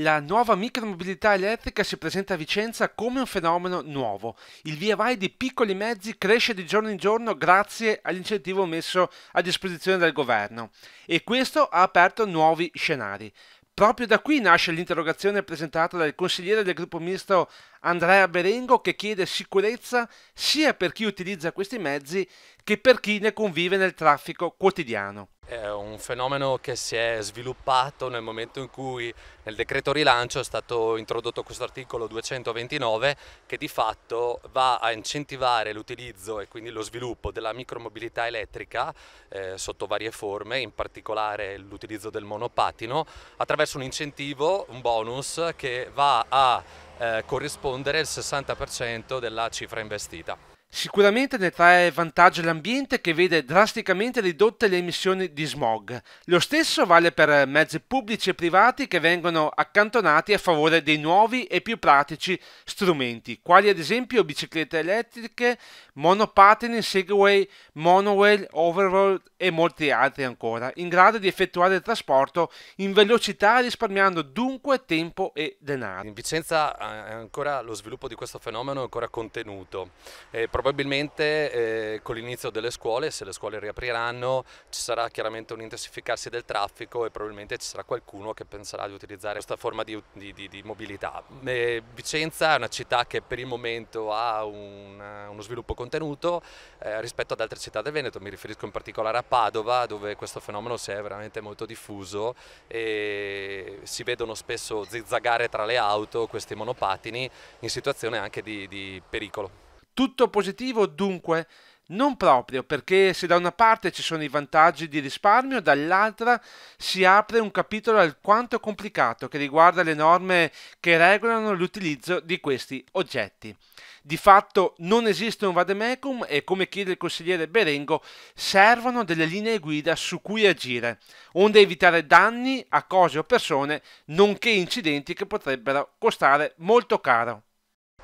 La nuova micromobilità elettrica si presenta a Vicenza come un fenomeno nuovo. Il via vai di piccoli mezzi cresce di giorno in giorno grazie all'incentivo messo a disposizione dal governo e questo ha aperto nuovi scenari. Proprio da qui nasce l'interrogazione presentata dal consigliere del gruppo misto Andrea Berengo che chiede sicurezza sia per chi utilizza questi mezzi che per chi ne convive nel traffico quotidiano è un fenomeno che si è sviluppato nel momento in cui nel decreto rilancio è stato introdotto questo articolo 229 che di fatto va a incentivare l'utilizzo e quindi lo sviluppo della micromobilità elettrica eh, sotto varie forme, in particolare l'utilizzo del monopatino, attraverso un incentivo, un bonus che va a eh, corrispondere il 60% della cifra investita. Sicuramente ne trae vantaggio l'ambiente che vede drasticamente ridotte le emissioni di smog. Lo stesso vale per mezzi pubblici e privati che vengono accantonati a favore dei nuovi e più pratici strumenti, quali ad esempio biciclette elettriche, monopatini, segway, monowheel, overroad e molti altri ancora, in grado di effettuare il trasporto in velocità risparmiando dunque tempo e denaro. In Vicenza eh, ancora lo sviluppo di questo fenomeno è ancora contenuto. Eh, probabilmente eh, con l'inizio delle scuole, se le scuole riapriranno, ci sarà chiaramente un intensificarsi del traffico e probabilmente ci sarà qualcuno che penserà di utilizzare questa forma di, di, di, di mobilità. E Vicenza è una città che per il momento ha un, uno sviluppo contenuto eh, rispetto ad altre città del Veneto, mi riferisco in particolare a Padova dove questo fenomeno si è veramente molto diffuso e si vedono spesso zigzagare tra le auto questi monopatini in situazione anche di pericolo. Tutto positivo dunque? Non proprio, perché se da una parte ci sono i vantaggi di risparmio, dall'altra si apre un capitolo alquanto complicato che riguarda le norme che regolano l'utilizzo di questi oggetti. Di fatto non esiste un vademecum e come chiede il consigliere Berengo servono delle linee guida su cui agire, onde evitare danni a cose o persone, nonché incidenti che potrebbero costare molto caro.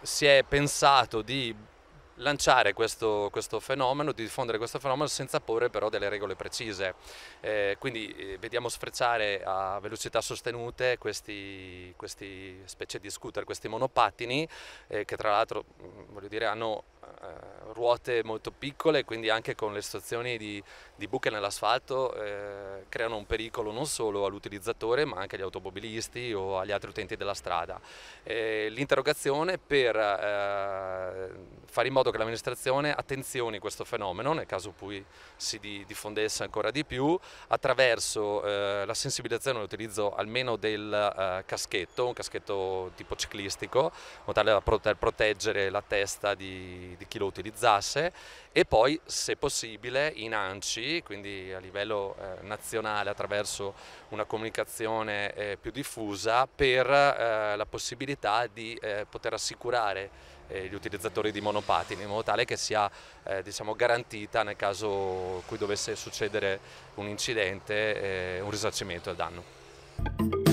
Si è pensato di lanciare questo, questo, fenomeno, di diffondere questo fenomeno senza porre però delle regole precise. Eh, quindi eh, vediamo sfrecciare a velocità sostenute questi, questi specie di scooter, questi monopattini, eh, che tra l'altro mm, hanno eh, ruote molto piccole, quindi anche con le situazioni di, di buche nell'asfalto eh, creano un pericolo non solo all'utilizzatore ma anche agli automobilisti o agli altri utenti della strada. Eh, l'interrogazione per eh, fare in modo che l'amministrazione attenzioni questo fenomeno, nel caso poi si di, diffondesse ancora di più, attraverso eh, la sensibilizzazione all'utilizzo almeno del eh, caschetto, un caschetto tipo ciclistico, in modo tale da proteggere la testa di, di chi lo utilizza realizzasse e poi se possibile in ANCI, quindi a livello eh, nazionale attraverso una comunicazione eh, più diffusa per eh, la possibilità di eh, poter assicurare eh, gli utilizzatori di monopatini in modo tale che sia eh, diciamo, garantita nel caso cui dovesse succedere un incidente un risarcimento del danno.